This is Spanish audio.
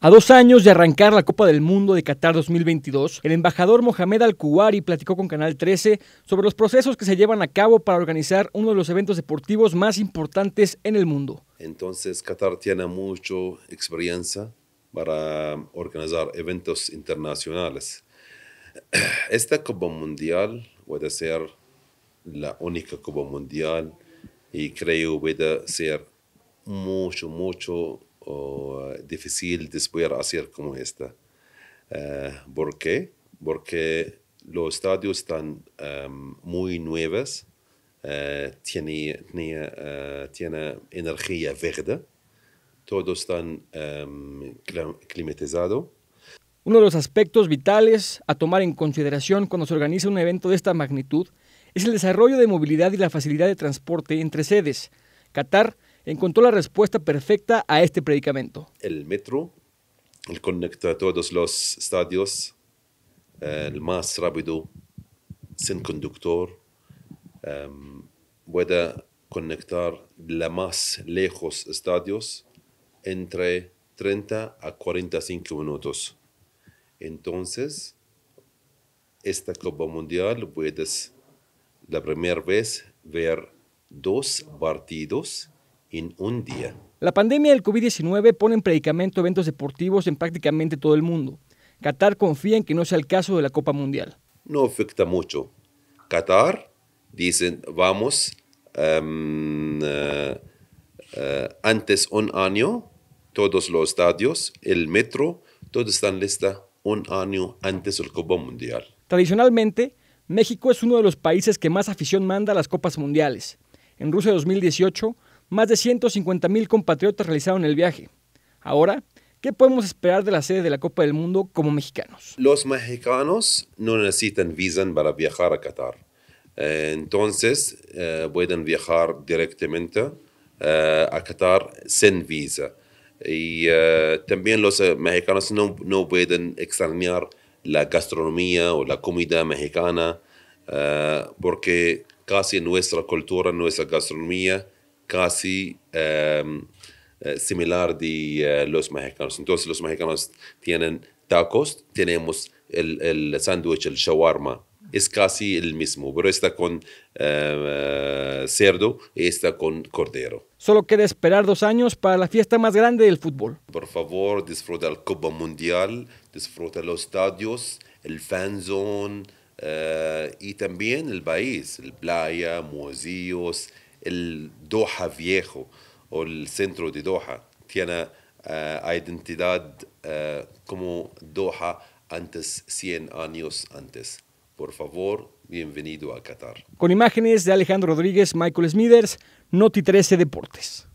A dos años de arrancar la Copa del Mundo de Qatar 2022, el embajador Mohamed Al-Kuwari platicó con Canal 13 sobre los procesos que se llevan a cabo para organizar uno de los eventos deportivos más importantes en el mundo. Entonces, Qatar tiene mucha experiencia para organizar eventos internacionales. Esta Copa Mundial puede ser la única Copa Mundial y creo que puede ser mucho, mucho o eh, difícil después hacer como esta. Eh, ¿Por qué? Porque los estadios están em, muy nuevos, ...tienen eh, tiene, tiene, energía verde, ...todos están em, climatizados. climatizado. Uno de los aspectos vitales a tomar en consideración cuando se organiza un evento de esta magnitud es el desarrollo de movilidad y la facilidad de transporte entre sedes. Qatar encontró la respuesta perfecta a este predicamento. El metro, el conecta todos los estadios, el más rápido, sin conductor, em, puede conectar los más lejos estadios entre 30 a 45 minutos. Entonces, esta Copa Mundial puedes la primera vez ver dos partidos un La pandemia del COVID-19 pone en predicamento eventos deportivos en prácticamente todo el mundo. Qatar confía en que no sea el caso de la Copa Mundial. No afecta mucho. Qatar dicen, vamos, em, eh, eh, antes un año, todos los estadios, el metro, todo está en lista un año antes la Copa Mundial. Tradicionalmente, México es uno de los países que más afición manda a las Copas Mundiales. En Rusia 2018, más de 150.000 compatriotas realizaron el viaje. Ahora, ¿qué podemos esperar de la sede de la Copa del Mundo como mexicanos? Los mexicanos no necesitan visa para viajar a Qatar. Eh, entonces, eh, pueden viajar directamente eh, a Qatar sin visa. Y también los mexicanos no, no pueden extrañar la gastronomía o la comida mexicana, porque casi nuestra cultura, nuestra gastronomía, casi em, eh, similar de eh, los mexicanos. Entonces los mexicanos tienen tacos, tenemos el, el sándwich, el shawarma. Es casi el mismo, pero está con em, eh, cerdo y está con cordero. Solo queda esperar dos años para la fiesta más grande del fútbol. Por favor, disfruta el Copa Mundial, disfruta los estadios, el fan zone y también el país, el playa, museos, el Doha viejo o el centro de Doha tiene eh, identidad eh, como Doha antes, 100 años antes. Por favor, bienvenido a Qatar. Con imágenes de Alejandro Rodríguez, Michael Smithers, Noti 13 Deportes.